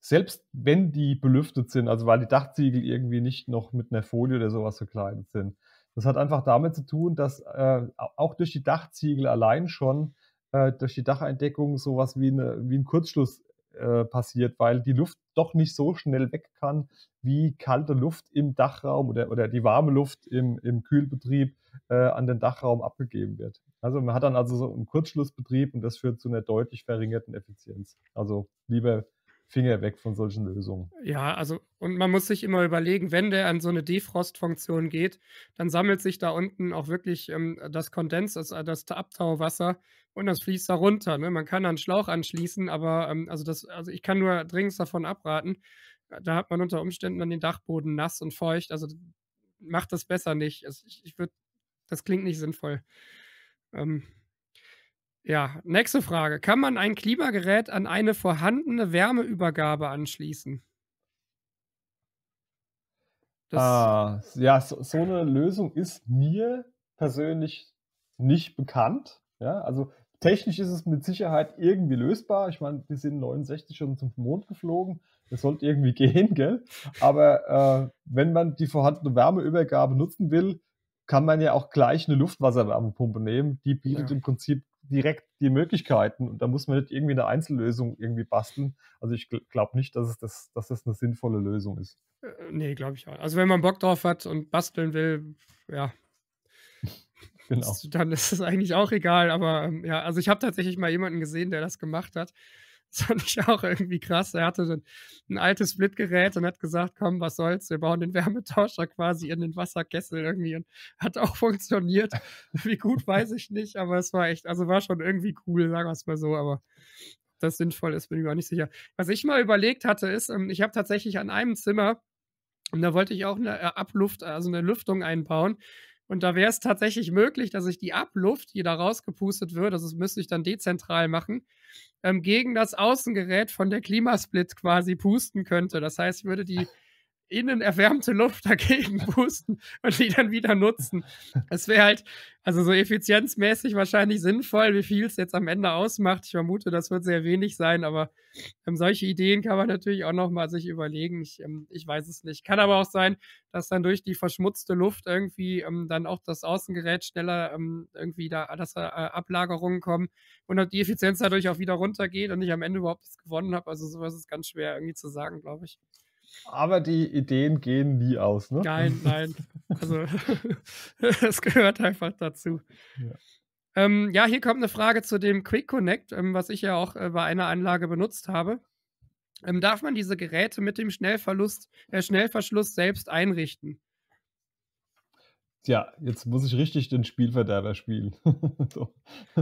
Selbst wenn die belüftet sind, also weil die Dachziegel irgendwie nicht noch mit einer Folie oder sowas verkleidet sind. Das hat einfach damit zu tun, dass äh, auch durch die Dachziegel allein schon äh, durch die Dacheindeckung sowas wie, eine, wie ein Kurzschluss äh, passiert, weil die Luft doch nicht so schnell weg kann, wie kalte Luft im Dachraum oder, oder die warme Luft im, im Kühlbetrieb äh, an den Dachraum abgegeben wird. Also man hat dann also so einen Kurzschlussbetrieb und das führt zu einer deutlich verringerten Effizienz. Also lieber Finger weg von solchen Lösungen. Ja, also und man muss sich immer überlegen, wenn der an so eine Defrost-Funktion geht, dann sammelt sich da unten auch wirklich ähm, das Kondens, das, äh, das Abtauwasser und das fließt da runter. Ne? Man kann einen Schlauch anschließen, aber ähm, also das, also ich kann nur dringend davon abraten. Äh, da hat man unter Umständen dann den Dachboden nass und feucht. Also macht das besser nicht. Also ich, ich würde, das klingt nicht sinnvoll. Ähm, ja, nächste Frage. Kann man ein Klimagerät an eine vorhandene Wärmeübergabe anschließen? Das ah, ja, so, so, eine Lösung ist mir persönlich nicht bekannt. Ja, also technisch ist es mit Sicherheit irgendwie lösbar. Ich meine, wir sind 69 schon zum Mond geflogen. Das sollte irgendwie gehen, gell? Aber äh, wenn man die vorhandene Wärmeübergabe nutzen will, kann man ja auch gleich eine Luftwasserwärmepumpe nehmen. Die bietet ja. im Prinzip direkt die Möglichkeiten und da muss man nicht irgendwie eine Einzellösung irgendwie basteln. Also ich glaube nicht, dass, es das, dass das eine sinnvolle Lösung ist. Äh, äh, nee, glaube ich auch. Also wenn man Bock drauf hat und basteln will, ja. Genau. Dann ist es eigentlich auch egal, aber ähm, ja, also ich habe tatsächlich mal jemanden gesehen, der das gemacht hat. Das fand ich auch irgendwie krass. Er hatte ein, ein altes Splitgerät und hat gesagt, komm, was soll's, wir bauen den Wärmetauscher quasi in den Wasserkessel irgendwie und hat auch funktioniert. Wie gut, weiß ich nicht, aber es war echt, also war schon irgendwie cool, sagen wir es mal so, aber das sinnvoll ist, bin ich mir auch nicht sicher. Was ich mal überlegt hatte, ist, ähm, ich habe tatsächlich an einem Zimmer und da wollte ich auch eine äh, Abluft, also eine Lüftung einbauen. Und da wäre es tatsächlich möglich, dass ich die Abluft, die da rausgepustet wird, also das müsste ich dann dezentral machen, ähm, gegen das Außengerät von der Klimasplit quasi pusten könnte. Das heißt, ich würde die innen erwärmte Luft dagegen pusten und die dann wieder nutzen. Es wäre halt, also so effizienzmäßig wahrscheinlich sinnvoll, wie viel es jetzt am Ende ausmacht. Ich vermute, das wird sehr wenig sein, aber ähm, solche Ideen kann man natürlich auch nochmal sich überlegen. Ich, ähm, ich weiß es nicht. Kann aber auch sein, dass dann durch die verschmutzte Luft irgendwie ähm, dann auch das Außengerät schneller ähm, irgendwie da, dass äh, Ablagerungen kommen und die Effizienz dadurch auch wieder runtergeht und ich am Ende überhaupt was gewonnen habe. Also sowas ist ganz schwer irgendwie zu sagen, glaube ich. Aber die Ideen gehen nie aus, ne? Nein, nein. Also, das gehört einfach dazu. Ja. Ähm, ja. hier kommt eine Frage zu dem Quick Connect, ähm, was ich ja auch äh, bei einer Anlage benutzt habe. Ähm, darf man diese Geräte mit dem Schnellverlust, äh, Schnellverschluss selbst einrichten? Tja, jetzt muss ich richtig den Spielverderber spielen.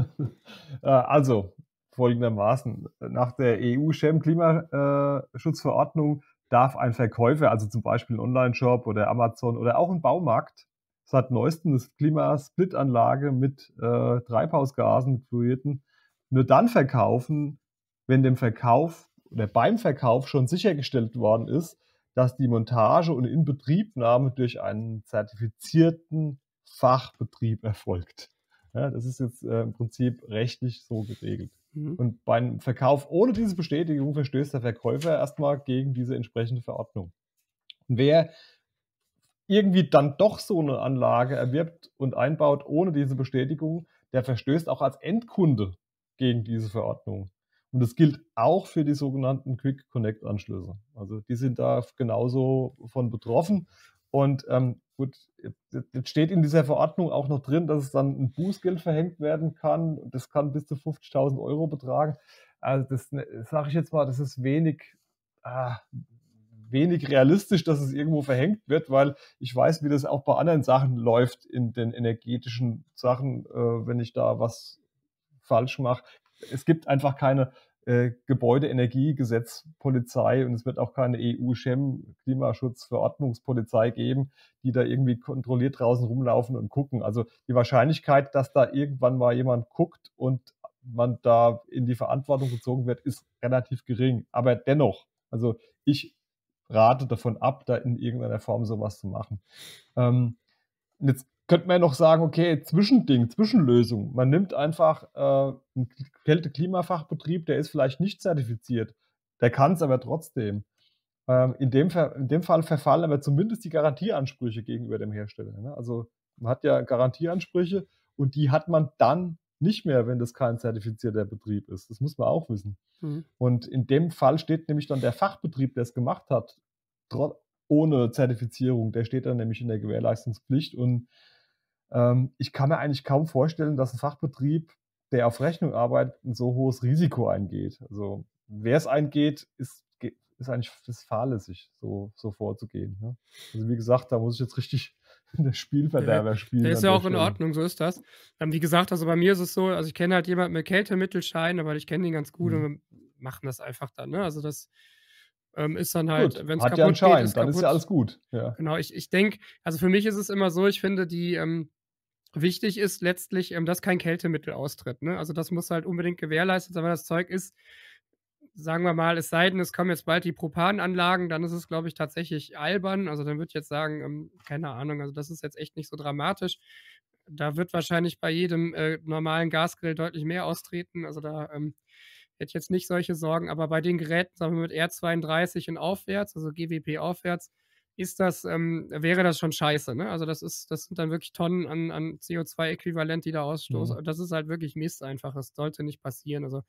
äh, also, folgendermaßen. Nach der EU-Schirmklimaschutzverordnung äh, darf ein Verkäufer, also zum Beispiel ein Online-Shop oder Amazon oder auch ein Baumarkt, seit neuestem das Klimasplit-Anlage mit äh, Treibhausgasen fluierten, nur dann verkaufen, wenn dem Verkauf oder beim Verkauf schon sichergestellt worden ist, dass die Montage und Inbetriebnahme durch einen zertifizierten Fachbetrieb erfolgt. Ja, das ist jetzt äh, im Prinzip rechtlich so geregelt. Mhm. Und beim Verkauf ohne diese Bestätigung verstößt der Verkäufer erstmal gegen diese entsprechende Verordnung. Und wer irgendwie dann doch so eine Anlage erwirbt und einbaut ohne diese Bestätigung, der verstößt auch als Endkunde gegen diese Verordnung. Und das gilt auch für die sogenannten Quick Connect Anschlüsse. Also die sind da genauso von betroffen und ähm, gut, jetzt steht in dieser Verordnung auch noch drin, dass es dann ein Bußgeld verhängt werden kann. Das kann bis zu 50.000 Euro betragen. Also das ne, sage ich jetzt mal, das ist wenig, ah, wenig realistisch, dass es irgendwo verhängt wird, weil ich weiß, wie das auch bei anderen Sachen läuft in den energetischen Sachen, äh, wenn ich da was falsch mache. Es gibt einfach keine äh, Gebäudeenergiegesetz Polizei und es wird auch keine EU-Schem Klimaschutzverordnungspolizei geben, die da irgendwie kontrolliert draußen rumlaufen und gucken. Also die Wahrscheinlichkeit, dass da irgendwann mal jemand guckt und man da in die Verantwortung gezogen wird, ist relativ gering. Aber dennoch, also ich rate davon ab, da in irgendeiner Form sowas zu machen. Ähm, jetzt könnte man ja noch sagen, okay, Zwischending, Zwischenlösung. Man nimmt einfach äh, einen Kälte-Klimafachbetrieb, der ist vielleicht nicht zertifiziert. Der kann es aber trotzdem. Ähm, in, dem in, dem Fall verfallen aber zumindest die Garantieansprüche gegenüber dem Hersteller. Ne? Also man hat ja Garantieansprüche und die hat man dann nicht mehr, wenn das kein zertifizierter Betrieb ist. Das muss man auch wissen. Mhm. Und in dem Fall steht nämlich dann der Fachbetrieb, der es gemacht hat, ohne Zertifizierung, der steht dann nämlich in der Gewährleistungspflicht und ähm, ich kann mir eigentlich kaum vorstellen, dass ein Fachbetrieb, der auf Rechnung arbeitet, ein so hohes Risiko eingeht. Also wer es eingeht, ist, ist eigentlich ist fahrlässig, so, so vorzugehen. Ne? Also wie gesagt, da muss ich jetzt richtig der Spielverderber spielen. Der ist ja auch in Ordnung, so ist das. Ähm, wie gesagt, also bei mir ist es so, also ich kenne halt jemanden mit Kältemittelschein, aber ich kenne ihn ganz gut mhm. und wir machen das einfach dann. Ne? Also das ähm, ist dann halt, wenn es kaputt ja geht, ist dann kaputt. ist ja alles gut. Ja. Genau, ich, ich denke, also für mich ist es immer so, ich finde die, ähm, Wichtig ist letztlich, ähm, dass kein Kältemittel austritt. Ne? Also das muss halt unbedingt gewährleistet sein, weil das Zeug ist, sagen wir mal, es sei denn, es kommen jetzt bald die Propananlagen, dann ist es, glaube ich, tatsächlich albern. Also dann würde ich jetzt sagen, ähm, keine Ahnung, also das ist jetzt echt nicht so dramatisch. Da wird wahrscheinlich bei jedem äh, normalen Gasgrill deutlich mehr austreten. Also da ähm, hätte ich jetzt nicht solche Sorgen. Aber bei den Geräten, sagen wir mit R32 und aufwärts, also GWP aufwärts, ist das, ähm, wäre das schon scheiße. Ne? Also das ist, das sind dann wirklich Tonnen an, an CO2-Äquivalent, die da ausstoßen. Mhm. Das ist halt wirklich Mist einfach. Das sollte nicht passieren. Also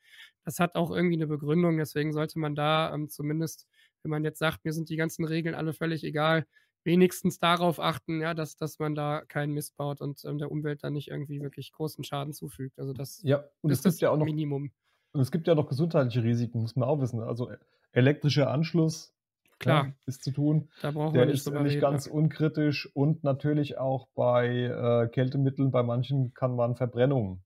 das hat auch irgendwie eine Begründung. Deswegen sollte man da ähm, zumindest, wenn man jetzt sagt, mir sind die ganzen Regeln alle völlig egal, wenigstens darauf achten, ja, dass, dass man da keinen Mist baut und ähm, der Umwelt dann nicht irgendwie wirklich großen Schaden zufügt. Also das ja, und ist das ja auch noch, Minimum. Und es gibt ja noch gesundheitliche Risiken, muss man auch wissen. Also e-, elektrischer Anschluss klar, ja, ist zu tun. Da brauchen der wir nicht ist nicht ganz unkritisch und natürlich auch bei äh, Kältemitteln, bei manchen kann man Verbrennungen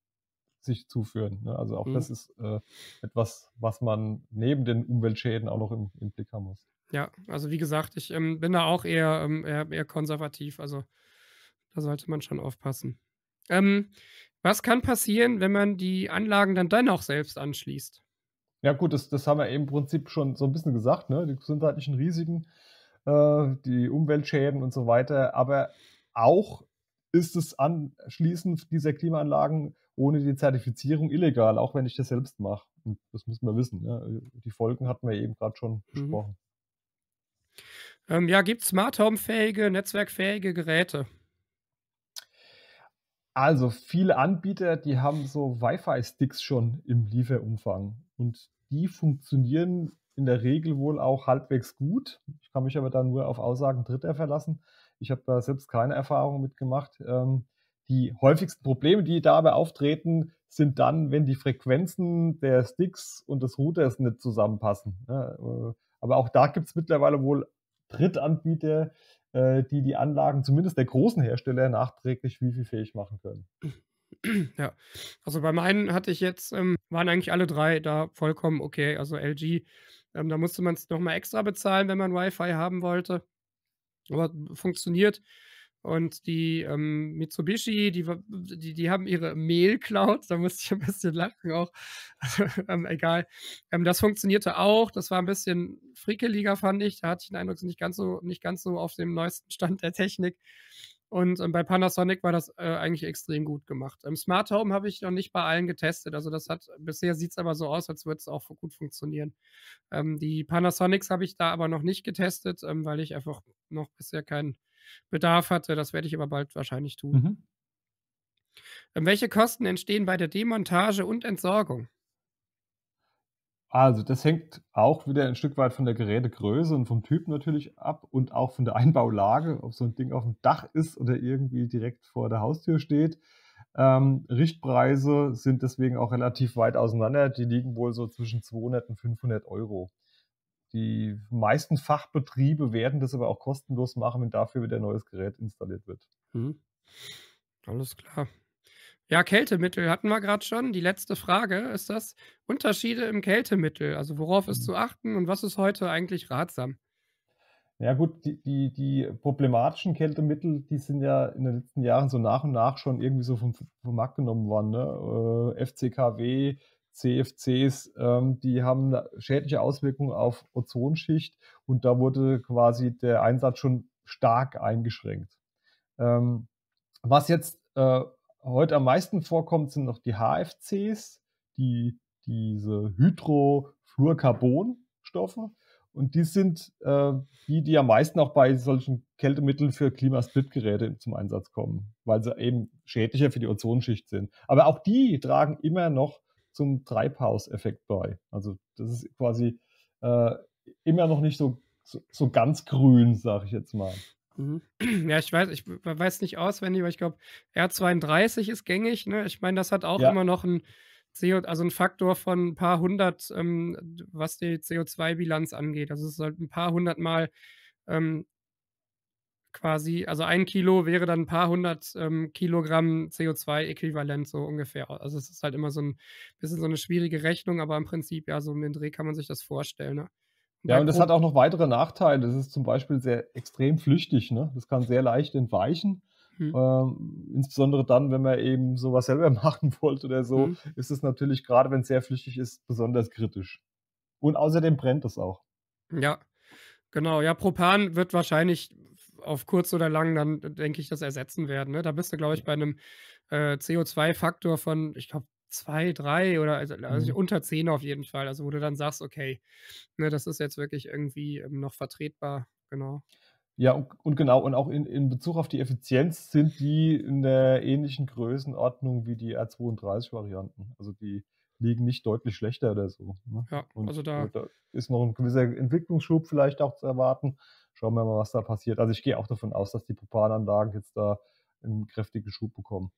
sich zuführen. Ne? Also auch mhm. das ist äh, etwas, was man neben den Umweltschäden auch noch im, im Blick haben muss. Ja, also wie gesagt, ich ähm, bin da auch eher, ähm, eher, eher, konservativ, also da sollte man schon aufpassen. Ähm, was kann passieren, wenn man die Anlagen dann dennoch selbst anschließt? Ja, gut, das, das haben wir eben im Prinzip schon so ein bisschen gesagt, ne? Die gesundheitlichen Risiken, äh, die Umweltschäden und so weiter. Aber auch ist es anschließend dieser Klimaanlagen ohne die Zertifizierung illegal, auch wenn ich das selbst mache. Und das muss man wissen. Ne? Die Folgen hatten wir eben gerade schon mhm. besprochen. Ähm, ja, gibt es Smart Home-fähige, netzwerkfähige Geräte? Also viele Anbieter, die haben so Wi-Fi-Sticks schon im Lieferumfang. Und die funktionieren in der Regel wohl auch halbwegs gut. Ich kann mich aber da nur auf Aussagen Dritter verlassen. Ich habe da selbst keine Erfahrung mitgemacht. Ähm, die häufigsten Probleme, die dabei auftreten, sind dann, wenn die Frequenzen der Sticks und des Routers nicht zusammenpassen. Äh, aber auch da gibt es mittlerweile wohl Drittanbieter, äh, die die Anlagen zumindest der großen Hersteller nachträglich wifi-fähig machen können. Ja, also bei meinen hatte ich jetzt, ähm, waren eigentlich alle drei da vollkommen okay. Also LG, ähm, da musste man es nochmal extra bezahlen, wenn man Wi-Fi haben wollte. Aber funktioniert. Und die ähm, Mitsubishi, die, die, die, haben ihre Mail-Cloud, da musste ich ein bisschen lachen auch. Also, ähm, egal. Ähm, das funktionierte auch. Das war ein bisschen frickeliger, fand ich. Da hatte ich den Eindruck, nicht ganz so, nicht ganz so auf dem neuesten Stand der Technik. Und ähm, bei Panasonic war das äh, eigentlich extrem gut gemacht. Ähm, Smart Home habe ich noch nicht bei allen getestet. Also das hat, bisher sieht es aber so aus, als würde es auch gut funktionieren. Ähm, die Panasonics habe ich da aber noch nicht getestet, ähm, weil ich einfach noch bisher keinen Bedarf hatte. Das werde ich aber bald wahrscheinlich tun. Mhm. Ähm, welche Kosten entstehen bei der Demontage und Entsorgung? Also, das hängt auch wieder ein Stück weit von der Gerätegröße und vom Typ natürlich ab und auch von der Einbaulage, ob so ein Ding auf dem Dach ist oder irgendwie direkt vor der Haustür steht. Ähm, Richtpreise sind deswegen auch relativ weit auseinander. Die liegen wohl so zwischen 200 und 500 Euro. Die meisten Fachbetriebe werden das aber auch kostenlos machen, wenn dafür wieder ein neues Gerät installiert wird. Mhm. Alles klar. Ja, Kältemittel hatten wir gerade schon. Die letzte Frage ist das Unterschiede im Kältemittel. Also worauf ist mhm. zu achten und was ist heute eigentlich ratsam? Ja gut, die, die, die problematischen Kältemittel, die sind ja in den letzten Jahren so nach und nach schon irgendwie so vom, vom Markt genommen worden. Ne? Äh, FCKW, CFCs, ähm, die haben schädliche Auswirkungen auf Ozonschicht und da wurde quasi der Einsatz schon stark eingeschränkt. Ähm, was jetzt äh, heute am meisten vorkommt, sind noch die HFCs, die, diese Hydrofluorcarbonstoffe. Und die sind äh, die, die am meisten auch bei solchen Kältemitteln für Klimasplitgeräte zum Einsatz kommen, weil sie eben schädlicher für die Ozonschicht sind. Aber auch die tragen immer noch zum Treibhauseffekt bei. Also das ist quasi äh, immer noch nicht so, so, so ganz grün, sage ich jetzt mal. Mhm. Ja, ich weiß, ich weiß nicht auswendig, aber ich glaube, R32 ist gängig. Ne? Ich meine, das hat auch ja. immer noch ein CO, also ein Faktor von ein paar hundert, ähm, was die CO2-Bilanz angeht. Also es ist halt ein paar hundert Mal ähm, quasi, also ein Kilo wäre dann ein paar hundert ähm, Kilogramm CO2-Äquivalent, so ungefähr. Also es ist halt immer so ein bisschen so eine schwierige Rechnung, aber im Prinzip, ja, so um den Dreh kann man sich das vorstellen. Ne? Ja, und das hat auch noch weitere Nachteile. Das ist zum Beispiel sehr extrem flüchtig. Ne? Das kann sehr leicht entweichen. Mhm. Ähm, insbesondere dann, wenn man eben sowas selber machen wollte oder so, mhm. ist es natürlich, gerade wenn es sehr flüchtig ist, besonders kritisch. Und außerdem brennt es auch. Ja, genau. Ja, Propan wird wahrscheinlich auf kurz oder lang dann, denke ich, das ersetzen werden. Ne? Da bist du, glaube ich, bei einem äh, CO2-Faktor von, ich glaube, zwei, drei oder also, also mhm. unter zehn auf jeden Fall. Also wo du dann sagst, okay, ne, das ist jetzt wirklich irgendwie ähm, noch vertretbar, genau. Ja, und, und genau, und auch in, in Bezug auf die Effizienz sind die in der ähnlichen Größenordnung wie die R32-Varianten. Also die liegen nicht deutlich schlechter oder so. Ne? Ja, und also da, äh, da ist noch ein gewisser Entwicklungsschub vielleicht auch zu erwarten. Schauen wir mal, was da passiert. Also ich gehe auch davon aus, dass die Propananlagen jetzt da einen kräftigen Schub bekommen.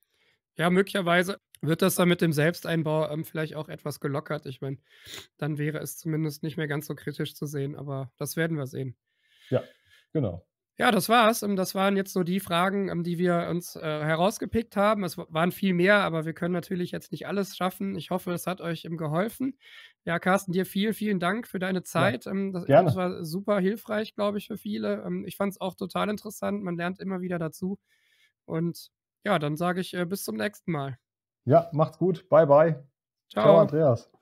Ja, möglicherweise wird das dann mit dem Selbsteinbau ähm, vielleicht auch etwas gelockert. Ich meine, dann wäre es zumindest nicht mehr ganz so kritisch zu sehen, aber das werden wir sehen. Ja, genau. Ja, das war's. Ähm, das waren jetzt so die Fragen, ähm, die wir uns äh, herausgepickt haben. Es waren viel mehr, aber wir können natürlich jetzt nicht alles schaffen. Ich hoffe, es hat euch ähm, geholfen. Ja, Carsten, dir vielen, vielen Dank für deine Zeit. Ja, das, gerne. das war super hilfreich, glaube ich, für viele. Ich fand es auch total interessant. Man lernt immer wieder dazu. Und ja, dann sage ich äh, bis zum nächsten Mal. Ja, macht's gut. Bye, bye. Ciao, Ciao Andreas.